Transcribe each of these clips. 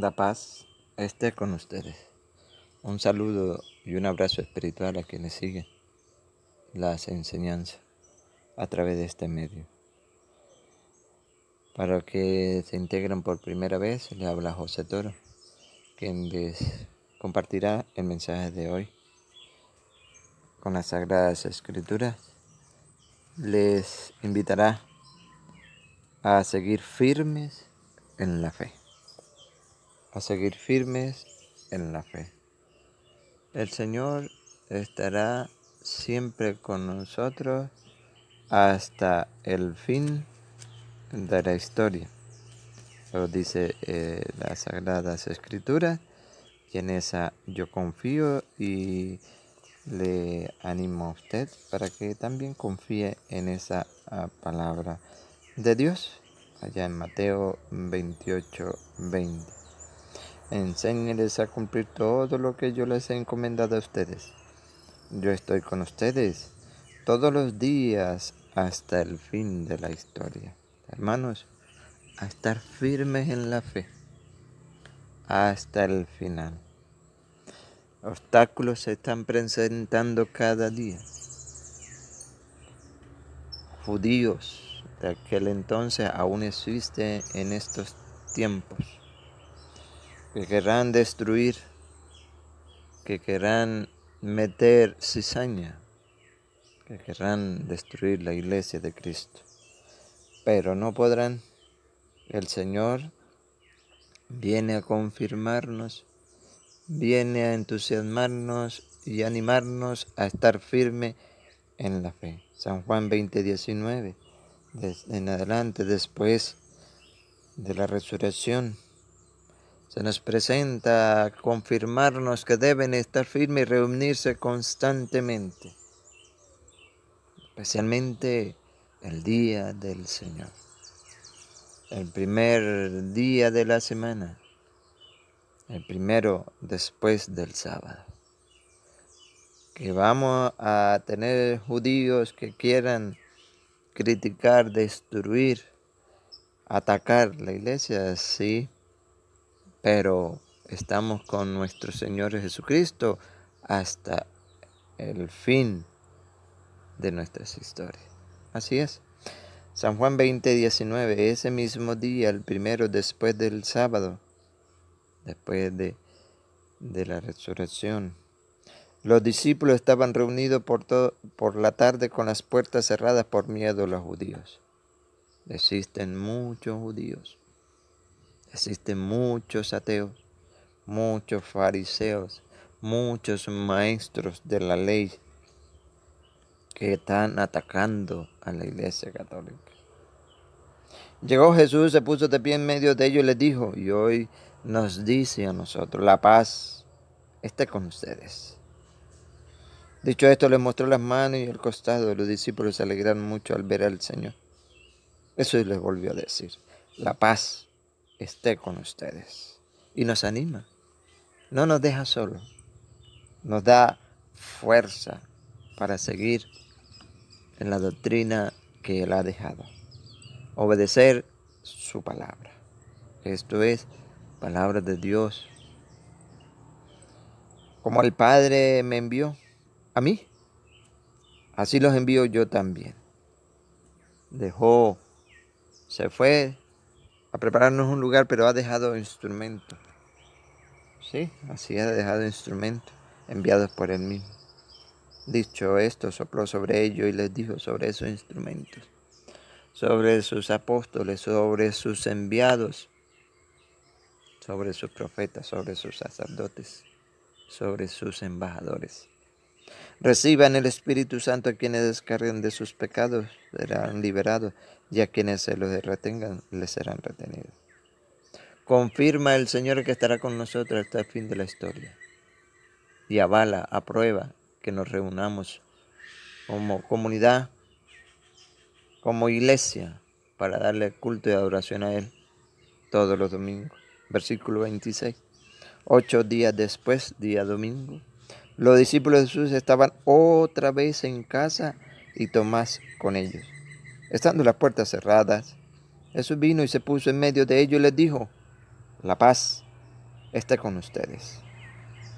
da paz esté con ustedes. Un saludo y un abrazo espiritual a quienes siguen las enseñanzas a través de este medio. Para que se integran por primera vez, le habla José Toro, quien les compartirá el mensaje de hoy con las Sagradas Escrituras. Les invitará a seguir firmes en la fe seguir firmes en la fe. El Señor estará siempre con nosotros hasta el fin de la historia. Lo dice eh, las Sagradas Escrituras, y en esa yo confío y le animo a usted para que también confíe en esa ah, palabra de Dios, allá en Mateo 28, 20 enséñeles a cumplir todo lo que yo les he encomendado a ustedes. Yo estoy con ustedes todos los días hasta el fin de la historia. Hermanos, a estar firmes en la fe hasta el final. Obstáculos se están presentando cada día. Judíos de aquel entonces aún existen en estos tiempos que querrán destruir, que querrán meter cizaña, que querrán destruir la iglesia de Cristo. Pero no podrán. El Señor viene a confirmarnos, viene a entusiasmarnos y animarnos a estar firme en la fe. San Juan 20.19, 19, en adelante, después de la resurrección se nos presenta confirmarnos que deben estar firmes y reunirse constantemente, especialmente el día del Señor, el primer día de la semana, el primero después del sábado. Que vamos a tener judíos que quieran criticar, destruir, atacar la iglesia, sí pero estamos con nuestro Señor Jesucristo hasta el fin de nuestras historias. Así es. San Juan 20, 19, ese mismo día, el primero después del sábado, después de, la resurrección. Los discípulos estaban reunidos por, todo, por la tarde con las puertas cerradas por miedo a los judíos. Existen muchos judíos existen muchos ateos, muchos fariseos, muchos maestros de la ley que están atacando a la iglesia católica. Llegó Jesús, se puso de pie en medio de ellos y les dijo, y hoy nos dice a nosotros, la paz esté con ustedes. Dicho esto, les mostró las manos y el costado. Los discípulos se alegraron mucho al ver al Señor. Eso les volvió a decir, la paz esté con ustedes y nos anima. No nos deja solo. Nos da fuerza para seguir en la doctrina que Él ha dejado. Obedecer su palabra. Esto es palabra de Dios. Como el Padre me envió a mí, así los envío yo también. Dejó, se fue a prepararnos un lugar, pero ha dejado instrumentos. Sí, así ha dejado instrumentos enviados por él mismo. Dicho esto, sopló sobre ellos y les dijo sobre esos instrumentos, sobre sus apóstoles, sobre sus enviados, sobre sus profetas, sobre sus sacerdotes, sobre sus embajadores. Reciban el Espíritu Santo a quienes descarguen de sus pecados, serán liberados, y a quienes se los retengan, les serán retenidos. Confirma el Señor que estará con nosotros hasta el fin de la historia. Y avala, aprueba que nos reunamos como comunidad, como iglesia, para darle culto y adoración a Él todos los domingos. Versículo 26. Ocho días después, día domingo, los discípulos de Jesús estaban otra vez en casa y Tomás con ellos. Estando las puertas cerradas, Jesús vino y se puso en medio de ellos y les dijo, la paz está con ustedes.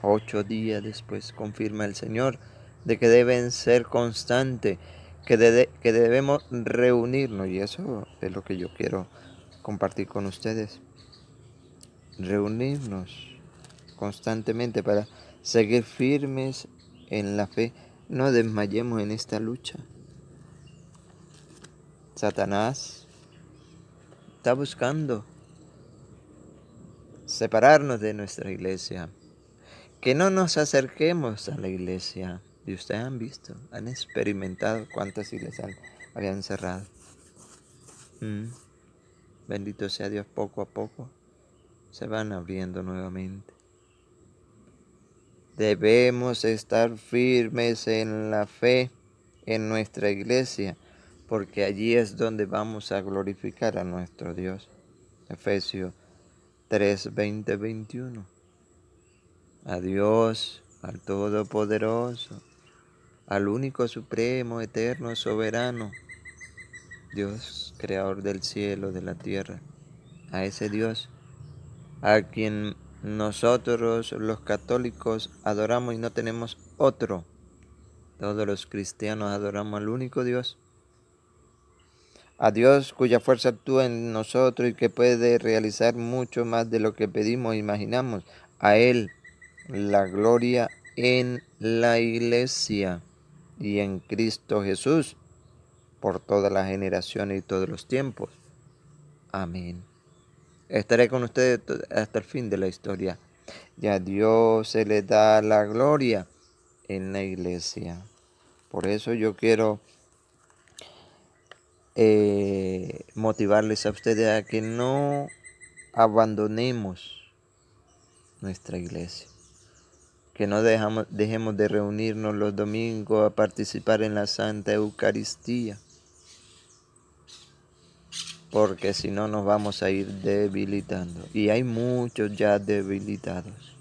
Ocho días después confirma el Señor de que deben ser constantes, que, que debemos reunirnos. Y eso es lo que yo quiero compartir con ustedes. Reunirnos constantemente para seguir firmes en la fe, no desmayemos en esta lucha. Satanás está buscando separarnos de nuestra iglesia, que no nos acerquemos a la iglesia. Y ustedes han visto, han experimentado cuántas iglesias habían cerrado. Mm. Bendito sea Dios, poco a poco se van abriendo nuevamente. Debemos estar firmes en la fe en nuestra iglesia, porque allí es donde vamos a glorificar a nuestro Dios. Efesios 3, 20, 21. A Dios, al Todopoderoso, al único supremo, eterno, soberano, Dios, creador del cielo, de la tierra, a ese Dios, a quien nosotros los católicos adoramos y no tenemos otro. Todos los cristianos adoramos al único Dios. A Dios cuya fuerza actúa en nosotros y que puede realizar mucho más de lo que pedimos e imaginamos. A Él la gloria en la iglesia y en Cristo Jesús por todas las generaciones y todos los tiempos. Amén. Estaré con ustedes hasta el fin de la historia. Ya a Dios se le da la gloria en la iglesia. Por eso yo quiero eh, motivarles a ustedes a que no abandonemos nuestra iglesia. Que no dejamos, dejemos de reunirnos los domingos a participar en la Santa Eucaristía porque si no nos vamos a ir debilitando. Y hay muchos ya debilitados.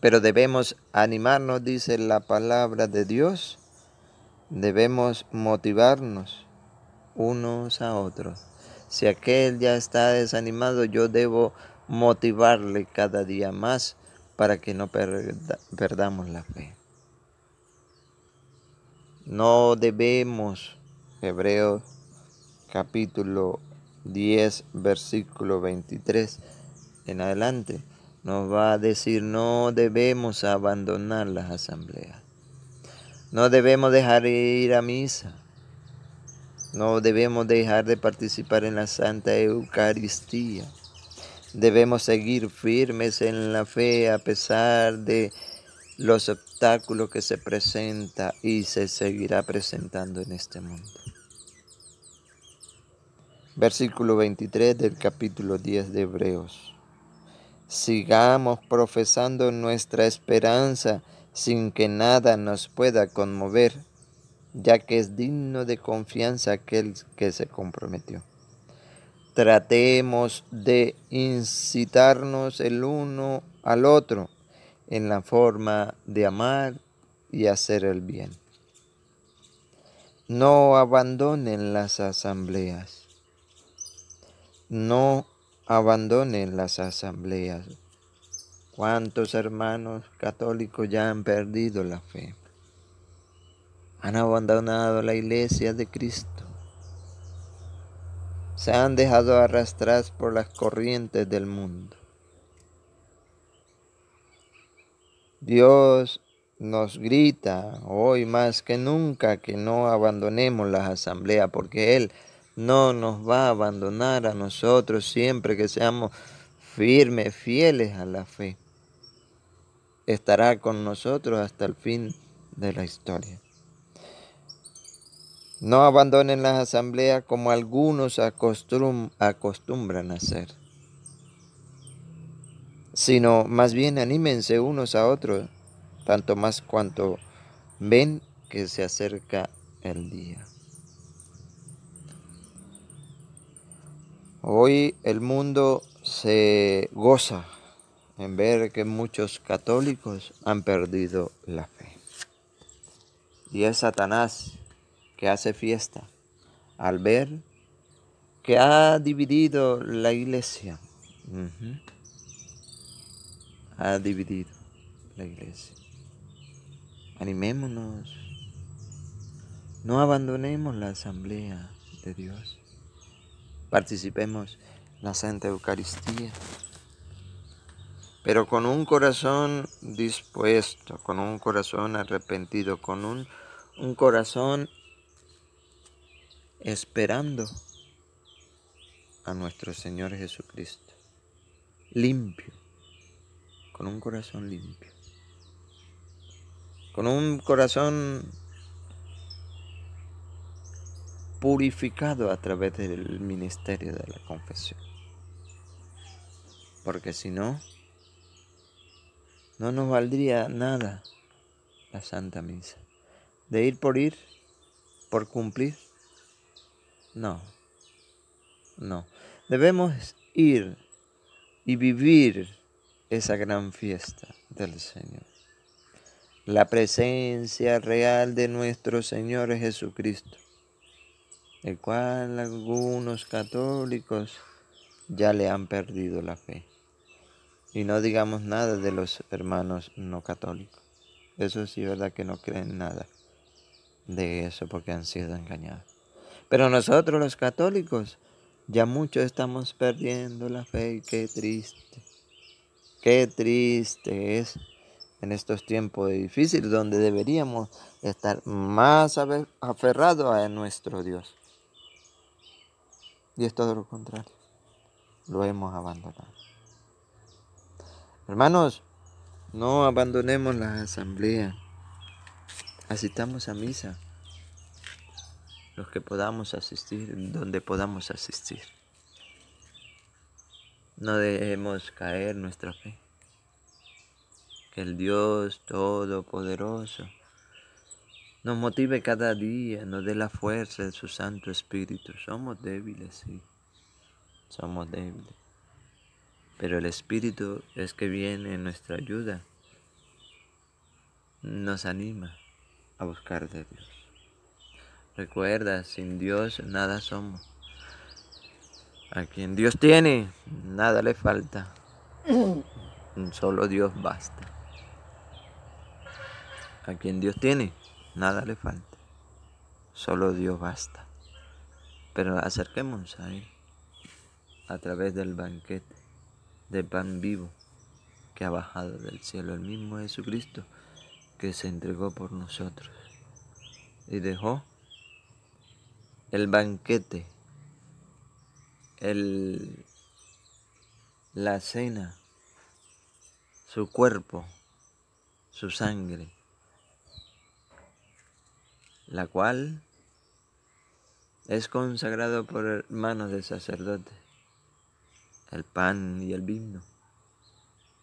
Pero debemos animarnos, dice la palabra de Dios. Debemos motivarnos unos a otros. Si aquel ya está desanimado, yo debo motivarle cada día más para que no perdamos la fe. No debemos, Hebreos capítulo 10, versículo 23 en adelante, nos va a decir no debemos abandonar las asambleas, no debemos dejar de ir a misa, no debemos dejar de participar en la Santa Eucaristía. Debemos seguir firmes en la fe a pesar de los obstáculos que se presenta y se seguirá presentando en este mundo versículo 23 del capítulo 10 de Hebreos. Sigamos profesando nuestra esperanza sin que nada nos pueda conmover, ya que es digno de confianza aquel que se comprometió. Tratemos de incitarnos el uno al otro en la forma de amar y hacer el bien. No abandonen las asambleas no abandonen las asambleas. ¿Cuántos hermanos católicos ya han perdido la fe? Han abandonado la iglesia de Cristo. Se han dejado arrastrar por las corrientes del mundo. Dios nos grita hoy más que nunca que no abandonemos las asambleas porque Él no nos va a abandonar a nosotros siempre que seamos firmes, fieles a la fe. Estará con nosotros hasta el fin de la historia. No abandonen las asambleas como algunos acostumbran a hacer, sino más bien anímense unos a otros, tanto más cuanto ven que se acerca el día. Hoy el mundo se goza en ver que muchos católicos han perdido la fe. Y es Satanás que hace fiesta al ver que ha dividido la iglesia. Ha dividido la iglesia. Animémonos. No abandonemos la asamblea de Dios participemos en la Santa Eucaristía, pero con un corazón dispuesto, con un corazón arrepentido, con un, un corazón esperando a nuestro Señor Jesucristo, limpio, con un corazón limpio, con un corazón purificado a través del ministerio de la confesión. Porque si no, no nos valdría nada la Santa Misa. De ir por ir, por cumplir. No, no. Debemos ir y vivir esa gran fiesta del Señor. La presencia real de nuestro Señor Jesucristo el cual algunos católicos ya le han perdido la fe. Y no digamos nada de los hermanos no católicos. Eso sí, verdad que no creen nada de eso porque han sido engañados. Pero nosotros los católicos ya mucho estamos perdiendo la fe y qué triste. Qué triste es en estos tiempos difíciles donde deberíamos estar más aferrados a nuestro Dios. Y es todo lo contrario. Lo hemos abandonado. Hermanos, no abandonemos la asamblea. Asistamos a misa. Los que podamos asistir, donde podamos asistir. No dejemos caer nuestra fe. Que el Dios Todopoderoso nos motive cada día, nos dé la fuerza de su Santo Espíritu. Somos débiles, sí, somos débiles. Pero el Espíritu es que viene en nuestra ayuda, nos anima a buscar de Dios. Recuerda, sin Dios nada somos. A quien Dios tiene, nada le falta. Mm. Solo Dios basta. A quien Dios tiene, nada le falta, solo Dios basta. Pero acerquémonos a Él a través del banquete, de pan vivo que ha bajado del cielo, el mismo Jesucristo que se entregó por nosotros y dejó el banquete, el, la cena, su cuerpo, su sangre la cual es consagrado por manos de sacerdote, el pan y el vino,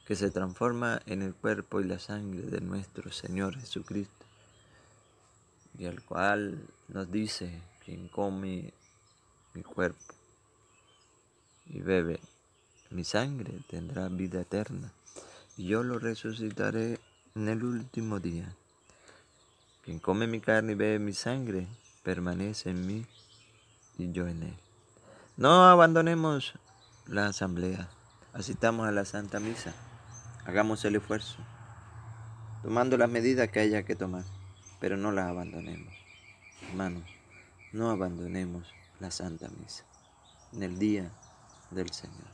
que se transforma en el cuerpo y la sangre de nuestro Señor Jesucristo, y al cual nos dice quien come mi cuerpo y bebe mi sangre tendrá vida eterna, y yo lo resucitaré en el último día. Quien come mi carne y bebe mi sangre, permanece en mí y yo en él. No abandonemos la asamblea. Asistamos a la Santa Misa. Hagamos el esfuerzo, tomando las medidas que haya que tomar, pero no las abandonemos. Hermanos, no abandonemos la Santa Misa en el día del Señor.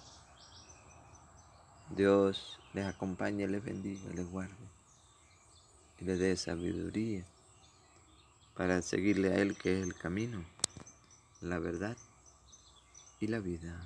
Dios les acompañe, les bendiga, les guarde y les dé sabiduría para seguirle a Él que es el camino, la verdad y la vida.